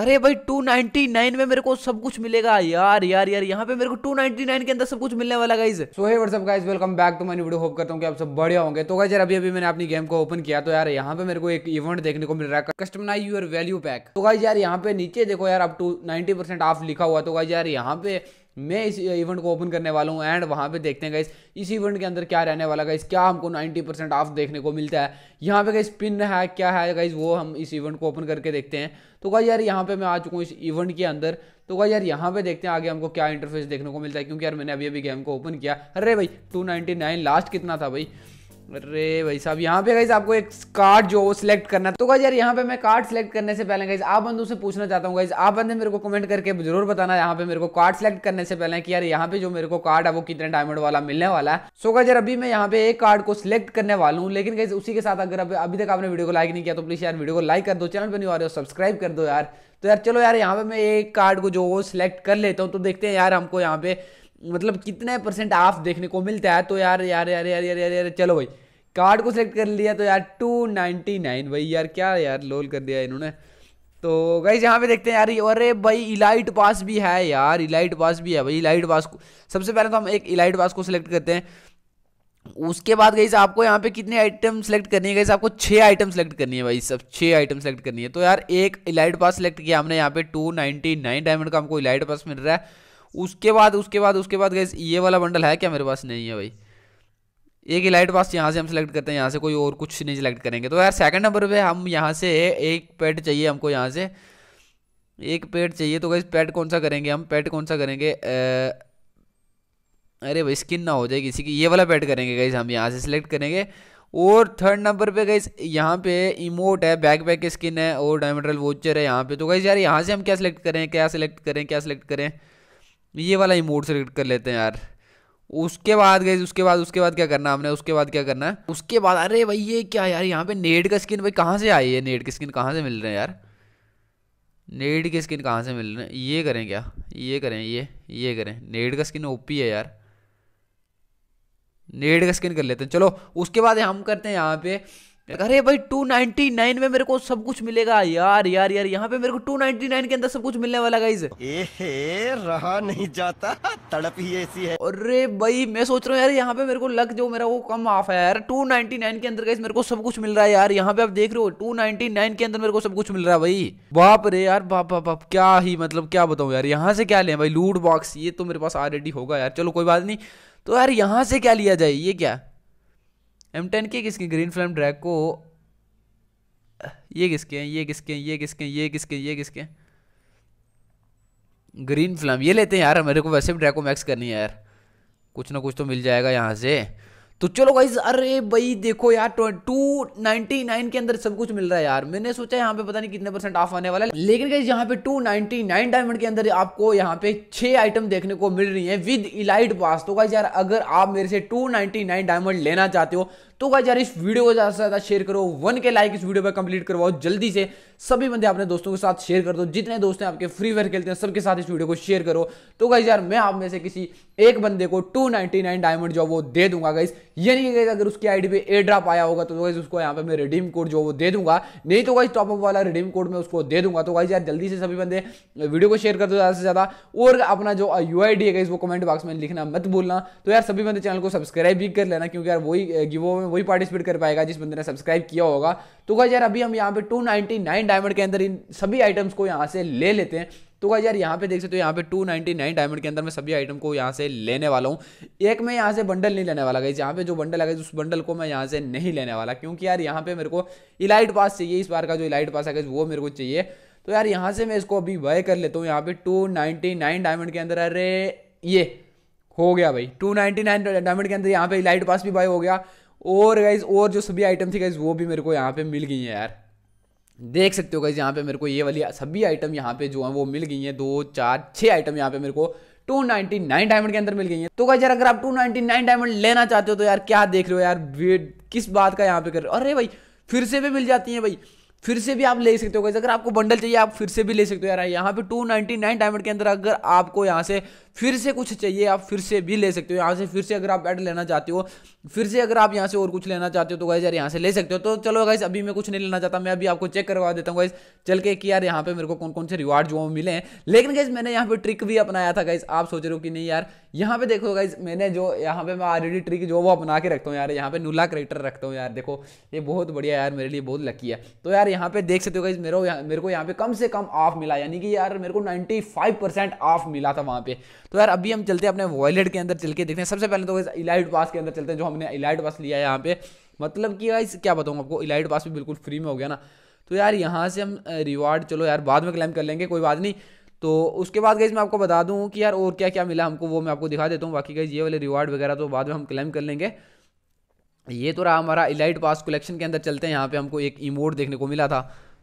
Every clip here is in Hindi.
अरे भाई 299 में मेरे को सब कुछ मिलेगा यार यार यार यहाँ पे मेरे को 299 के अंदर सब कुछ मिलने वाला गाइज सो है what's up guys welcome back to मैंने वीडियो होप करता हूँ कि आप सब बढ़िया होंगे तो गाइज यार अभी अभी मैंने अपनी गेम को ओपन किया तो यार यहाँ पे मेरे को एक इवेंट देखने को मिल रहा है कस्टमाइज यूर वैल्यू पैक तो गाइज यार यहाँ पे नीचे देखो यार अब टू नाइनटी ऑफ लिखा हुआ तो गाइज यार यहाँ पे मैं इस इवेंट को ओपन करने वाला हूँ एंड वहाँ पे देखते हैं गाइस इस इवेंट के अंदर क्या रहने वाला गाइस क्या हमको 90 परसेंट ऑफ देखने को मिलता है यहाँ पे गाइस पिन है क्या है गाइस वो हम इस इवेंट को ओपन करके देखते हैं तो गाइस यार यहाँ पे मैं आ चुका हूँ इस इवेंट के अंदर तो गाइस यार यहाँ पे देखते हैं आगे हमको क्या इंटरफेस देखने को मिलता है क्योंकि यार मैंने अभी अभी गेम को ओपन किया अरे भाई टू लास्ट कितना था भाई अरे भाई साहब यहाँ पे गाइज आपको एक कार्ड जो वो सिलेक्ट करना तो गाइज यार यहाँ पे मैं कार्ड सिलेक्ट करने से पहले गाइज आप बंदों से पूछना चाहता हूँ गाइज आप बंदे मेरे को कमेंट करके जरूर बताना यहाँ पे मेरे को कार्ड सिलेक्ट करने से पहले कि यार यहाँ पे जो मेरे को कार्ड है वो कितने डायमंड वाला मिलने वाला है सो गाइज यार अभी मैं यहाँ पे एक कार्ड को सिलेक्ट करने वाला हूँ लेकिन गाइज उसी के साथ अगर अभी तक आपने वीडियो को लाइक नहीं किया तो प्लीज यार वीडियो को लाइक कर दो चैनल पर नहीं आ रहे हो सब्सक्राइब कर दो यार तो यार चलो यार यहाँ पे मैं एक कार्ड को जो वो सिलेक्ट कर लेता हूँ तो देखते हैं यार हमको यहाँ पे मतलब कितने परसेंट ऑफ देखने को मिलता है तो यार यार यार यार यार यार यार चलो भाई कार्ड को सिलेक्ट कर लिया तो यार टू नाइन्टी नाइन भाई यार क्या यार लोल कर दिया इन्होंने तो गई यहाँ पे देखते हैं यार अरे भाई इलाइट पास भी है यार इलाइट पास भी है भाई इलाइट पास को सबसे पहले तो हम एक इलाइट पास को सिलेक्ट करते हैं उसके बाद गई आपको यहाँ पे कितने आइटम सेलेक्ट करनी है गई आपको छः आइटम सेलेक्ट करनी है भाई सब छः आइटम सेलेक्ट करनी है तो यार एक इलाइट पास सेलेक्ट किया हमने यहाँ पे टू नाइन्टी नाइन डायमंड का हमको इलाइट पास मिल रहा है उसके बाद उसके बाद उसके बाद गैस ये वाला बंडल है क्या मेरे पास नहीं है भाई एक इलाइट पास यहाँ से हम सेलेक्ट करते हैं यहाँ से कोई और कुछ नहीं सिलेक्ट करेंगे तो यार सेकंड नंबर पे हम यहाँ से एक पेट चाहिए हमको यहाँ से एक पेट चाहिए तो गई पेट कौन सा करेंगे हम पेट कौन सा करेंगे आ, अरे भाई स्किन ना हो जाए किसी की ये वाला पेट करेंगे गई हम यहाँ से सिलेक्ट करेंगे और थर्ड नंबर पे गई यहाँ पे इमोट है बैक बैक की स्किन है और डायमेट्रल वोचर है यहाँ पे तो गई यार यहाँ से हम क्या सिलेक्ट करें क्या सिलेक्ट करें क्या सिलेक्ट करें ये वाला ही मोड सेलेक्ट कर लेते हैं यार उसके बाद गए उसके बाद उसके बाद क्या करना हमने उसके बाद क्या करना है उसके बाद अरे भाई ये क्या यार यहाँ पे नेट का स्किन भाई कहाँ से आई है नेट की स्किन कहाँ से मिल रहे हैं यार नेट की स्किन कहाँ से मिल रहे हैं ये करें क्या ये करें ये ये करें नेट का स्किन ओपी है यार नेट का स्किन कर लेते हैं चलो उसके बाद हम करते हैं यहाँ पे अरे भाई 299 में मेरे को सब कुछ मिलेगा यार यार यार यहाँ पे मेरे को 299 के अंदर सब कुछ मिलने वाला गाइज रहा नहीं जाता तड़प ही ऐसी है अरे भाई मैं सोच रहा हूँ यार यहाँ पे मेरे को लक जो मेरा वो कम ऑफ है यार 299 के अंदर गाइज मेरे को सब कुछ मिल रहा है यार यहाँ पे आप देख रहे हो नाइन के अंदर मेरे को सब कुछ मिल रहा है भाई बाप रे यार बाप बाप बाप क्या ही मतलब क्या बताऊँ यार यहाँ से क्या ले भाई लूट बॉक्स ये तो मेरे पास ऑलरेडी होगा यार चलो कोई बात नहीं तो यार यहाँ से क्या लिया जाए ये क्या एम टेन के किसके ग्रीन फिल्म ड्रैग को ये किसके हैं ये किसके हैं ये किसके हैं ये किसके हैं ये किसके हैं ग्रीन फिल्म ये लेते हैं यार मेरे को वैसे भी ड्रैग को मैक्स करनी है यार कुछ ना कुछ तो मिल जाएगा यहाँ से तो चलो गाइज अरे भाई देखो यार टू नाइनटी नाइन के अंदर सब कुछ मिल रहा है यार मैंने सोचा यहाँ पे पता नहीं कितने परसेंट ऑफ आने वाला है लेकिन गाइज यहाँ पे टू नाइनटी नाइन डायमंड के अंदर आपको यहाँ पे छह आइटम देखने को मिल रही है विद इलाइट पास तो गाइज यार अगर आप मेरे से टू नाइनटी नाइन डायमंड लेना चाहते हो तो गाइज यार इस वीडियो को ज़्यादा से ज़्यादा शेयर करो वन के लाइक इस वीडियो पर कंप्लीट करवाओ जल्दी से सभी बंदे अपने दोस्तों के साथ शेयर कर दो जितने दोस्त हैं आपके फ्री फायर खेलते हैं सबके साथ इस वीडियो को शेयर करो तो गाइज यार मैं आप में से किसी एक बंदे को टू डायमंड जो वो दे दूंगा गाइज यानी कि गाइज अगर उसकी आईडी पे ए ड्रॉप आया होगा तो गाइज उसको यहाँ पे मैं रिडीम कोड जो वो दे दूंगा नहीं तो गाइज टॉपअप वाला रिडीम कोड मैं उसको दे दूंगा तो गाइज यार जल्दी से सभी बंदे वीडियो को शेयर कर दो ज़्यादा से ज़्यादा और अपना जो यू आई है गाइज वो कमेंट बॉक्स में लिखना मत भूलना तो यार सभी बंदे चैनल को सब्सक्राइब भी कर लेना क्योंकि यार वही गिवो में वही पार्टिसिपेट कर पाएगा जिस बंदे ने सब्सक्राइब किया होगा तो गाइज यार अभी हम यहाँ पे 299 डायमंड के अंदर इन सभी आइटम्स को यहाँ से ले लेते हैं तो गाइज यार यहाँ पे देख सकते हो यहाँ पे 299 डायमंड के अंदर मैं सभी आइटम को यहाँ से लेने वाला हूँ एक मैं यहाँ से बंडल नहीं लेने वाला गई यहाँ पे जो बंडल आ गई उस बंडल को मैं यहाँ से नहीं लेने वाला क्योंकि यार यहाँ पे मेरे को इलाइट पास चाहिए इस बार का जो इलाइट पास आ गया वो मेरे को चाहिए तो यार यहाँ से मैं इसको अभी वह कर लेता हूँ यहाँ पे टू डायमंड के अंदर अरे ये हो गया भाई 299 डायमंड के अंदर यहाँ पे लाइट पास भी बाय हो गया और गाइज और जो सभी आइटम थी गाइज वो भी मेरे को यहाँ पे मिल गई है यार देख सकते हो गाइज यहाँ पे मेरे को ये वाली सभी आइटम यहाँ पे जो है वो मिल गई है दो चार छः आइटम यहाँ पे मेरे को 299 डायमंड के अंदर मिल गई है तो यार अगर आप 299 डायमंड लेना चाहते हो तो यार क्या देख रहे हो यार वेट किस बात का यहाँ पे कर रहे हो अरे भाई फिर से भी मिल जाती है भाई फिर से भी आप ले सकते हो अगर आपको बंडल चाहिए आप फिर से भी ले सकते हो यार यहाँ पे 299 डायमंड के अंदर अगर आपको यहाँ से फिर से कुछ चाहिए आप फिर से भी ले सकते हो यहाँ से फिर से अगर आप बेड लेना चाहते हो फिर से अगर आप यहाँ से और कुछ लेना चाहते हो तो गाइज यार यहाँ से ले सकते हो तो चलो गाइज अभी मैं कुछ नहीं लेना चाहता मैं अभी आपको चेक करवा देता हूँ गाइज चल के कि यार यहाँ पे मेरे को कौन कौन से रिवार्ड जो मिले हैं लेकिन गाइज मैंने यहाँ पे ट्रिक भी अपनाया था गाइज आप सोच रहे हो कि नहीं यार यहाँ पे देखो गाइज मैंने जो यहाँ पे मैं ऑलरेडी ट्रिक जो वो अपना के रखता हूँ यार यहाँ पे नूला करेक्टर रखता हूँ यार देखो ये बहुत बढ़िया यार मेरे लिए बहुत लकी है तो यार यहाँ पे देख सकते हो गाइज मेरे मेरे को यहाँ पे कम से कम ऑफ मिला यानी कि यार मेरे को नाइन्टी परसेंट ऑफ मिला था वहाँ पे तो यार अभी हम चलते हैं अपने वॉलेट के अंदर चल के देखते हैं सबसे पहले तो इलाइट पास के अंदर चलते हैं जो हमने इलाइट पास लिया है यहाँ पे मतलब कि गाइस क्या बताऊँ आपको इलाइट पास भी बिल्कुल फ्री में हो गया ना तो यार यहाँ से हम रिवार्ड चलो यार बाद में क्लेम कर लेंगे कोई बात नहीं तो उसके बाद गई मैं आपको बता दूँ कि यार और क्या क्या मिला हमको वो मैं आपको दिखा देता हूँ बाकी गई ये वाले रिवार्ड वगैरह तो बाद में हम क्लेम कर लेंगे ये तो रहा हमारा इलाइट पास कलेक्शन के अंदर चलते हैं यहाँ पे हमको एक इमोट देखने को मिला था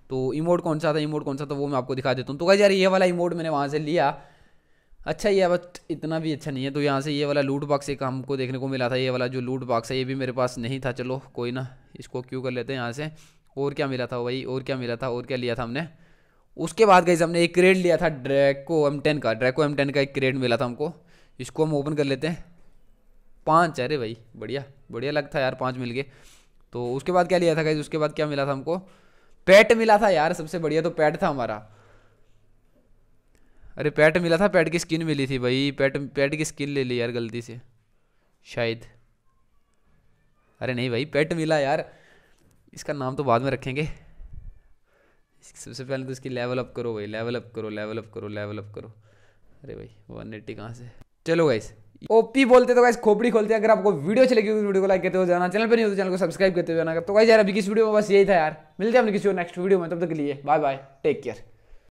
तो इमोट कौन सा था इमोट कौन सा था वो मैं आपको दिखा देता हूँ तो कहीं यार ये वाला इमोट मैंने वहाँ से लिया अच्छा ये अब इतना भी अच्छा नहीं है तो यहाँ से ये वाला लूट बॉक्स एक हमको देखने को मिला था ये वाला जो लूट बॉक्स है ये भी मेरे पास नहीं था चलो कोई ना इसको क्यों कर लेते हैं यहाँ से और क्या मिला था भाई और क्या मिला था और क्या लिया था हमने उसके बाद गई हमने एक क्रेड लिया था ड्रैको एम टेन का ड्रैको एम टेन का एक क्रेड मिला था हमको इसको हम ओपन कर लेते हैं पाँच अरे भाई बढ़िया बढ़िया लगता यार पाँच मिल गए तो उसके बाद क्या लिया था गई उसके बाद क्या मिला था हमको पैट मिला था यार सबसे बढ़िया तो पैट था हमारा अरे पैट मिला था पैट की स्किन मिली थी भाई पैट पैट की स्किन ले ली यार गलती से शायद अरे नहीं भाई पेट मिला यार इसका नाम तो बाद में रखेंगे सबसे पहले तो इसकी लेवल अप करो भाई लेवल अप करो लेवल अप करो लेवल अप करो अरे भाई वन एट्टी कहाँ से चलो गाइस ओपी बोलते तो गाइस खोपड़ी खोलते हैं अगर आपको वीडियो अच्छी लगी तो वीडियो को लाइक करते हो जाना चैनल पर नहीं हो तो चैनल को सब्सक्राइब करते हो जाना तो गाइस यार अभी किस वीडियो में बस यही था यार मिलते हैं अपने किसी और नेक्स्ट वीडियो में तब तक के लिए बाय बाय टेक केयर